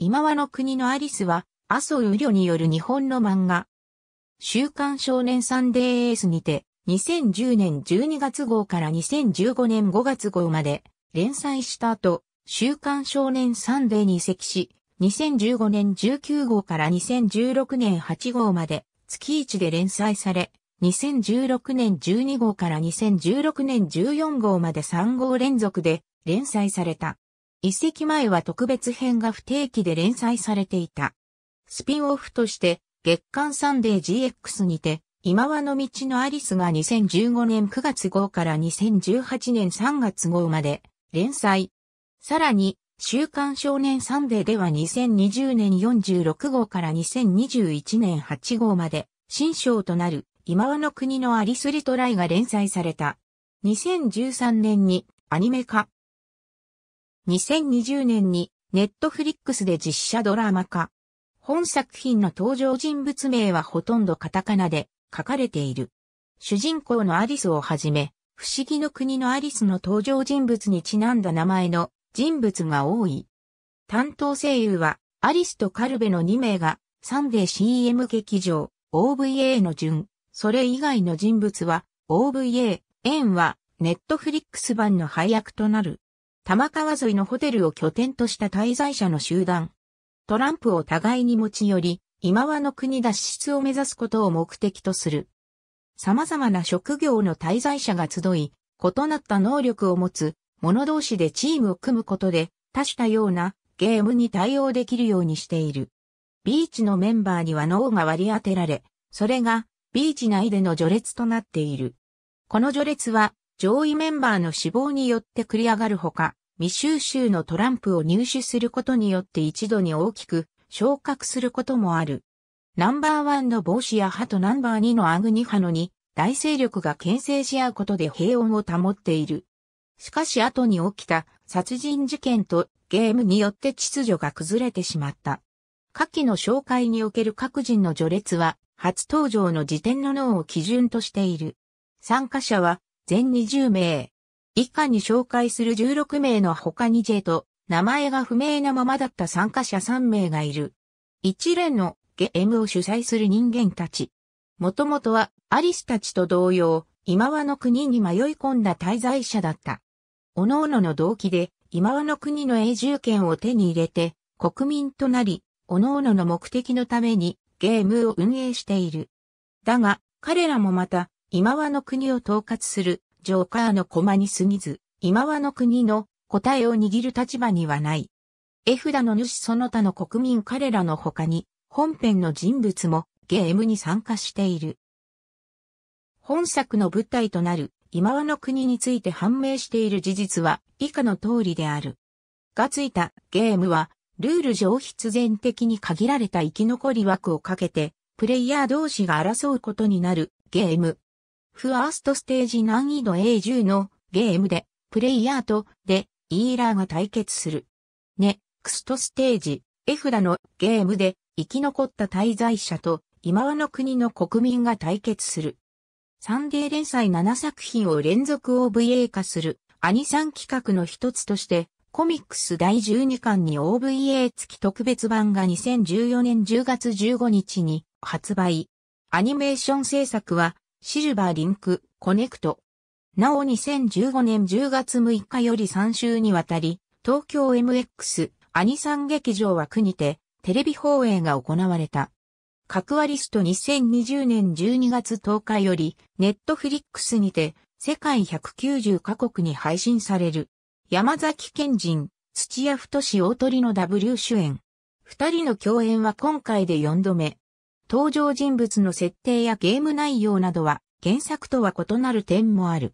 今和の国のアリスは、麻生雨慮による日本の漫画。週刊少年サンデーエースにて、2010年12月号から2015年5月号まで連載した後、週刊少年サンデーに移籍し、2015年19号から2016年8号まで月1で連載され、2016年12号から2016年14号まで3号連続で連載された。一席前は特別編が不定期で連載されていた。スピンオフとして月刊サンデー GX にて、今和の道のアリスが2015年9月号から2018年3月号まで連載。さらに、週刊少年サンデーでは2020年46号から2021年8号まで、新章となる、今和の国のアリスリトライが連載された。2013年にアニメ化、2020年にネットフリックスで実写ドラマ化。本作品の登場人物名はほとんどカタカナで書かれている。主人公のアリスをはじめ、不思議の国のアリスの登場人物にちなんだ名前の人物が多い。担当声優は、アリスとカルベの2名が、サンデー CM 劇場、OVA の順、それ以外の人物は、OVA、円は、ネットフリックス版の配役となる。玉川沿いのホテルを拠点とした滞在者の集団。トランプを互いに持ち寄り、今和の国脱出を目指すことを目的とする。様々な職業の滞在者が集い、異なった能力を持つ者同士でチームを組むことで、多種多様なゲームに対応できるようにしている。ビーチのメンバーには脳が割り当てられ、それがビーチ内での序列となっている。この序列は上位メンバーの死亡によって繰り上がるほか、未収集のトランプを入手することによって一度に大きく昇格することもある。ナンバーワンの帽子や歯とナンバー2のアグニ派の2、大勢力が牽制し合うことで平穏を保っている。しかし後に起きた殺人事件とゲームによって秩序が崩れてしまった。下記の紹介における各人の序列は、初登場の時点の脳を基準としている。参加者は全20名。以下に紹介する16名の他に J と名前が不明なままだった参加者3名がいる。一連のゲームを主催する人間たち。もともとはアリスたちと同様、今和の国に迷い込んだ滞在者だった。各々の動機で今和の国の永住権を手に入れて国民となり、各々の目的のためにゲームを運営している。だが、彼らもまた今和の国を統括するジョーカーの駒に過ぎず、今和の国の答えを握る立場にはない。絵札の主その他の国民彼らの他に、本編の人物もゲームに参加している。本作の舞台となる今和の国について判明している事実は以下の通りである。がついたゲームはルール上必然的に限られた生き残り枠をかけてプレイヤー同士が争うことになるゲーム。ファーストステージ難易度 A10 のゲームで、プレイヤーとで、イーラーが対決する。ネクストステージ、フラのゲームで、生き残った滞在者と、今和の国の国民が対決する。サンデー連載7作品を連続 OVA 化する、アニさん企画の一つとして、コミックス第12巻に OVA 付き特別版が2014年10月15日に発売。アニメーション制作はシルバーリンク、コネクト。なお2015年10月6日より3週にわたり、東京 MX アニサン劇場は区にて、テレビ放映が行われた。格割リスト2020年12月10日より、ネットフリックスにて、世界190カ国に配信される。山崎賢人、土屋太志大鳥の W 主演。二人の共演は今回で4度目。登場人物の設定やゲーム内容などは原作とは異なる点もある。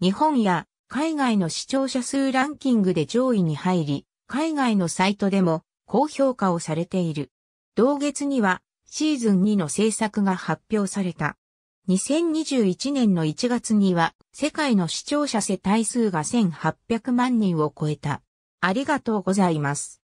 日本や海外の視聴者数ランキングで上位に入り、海外のサイトでも高評価をされている。同月にはシーズン2の制作が発表された。2021年の1月には世界の視聴者世帯数が1800万人を超えた。ありがとうございます。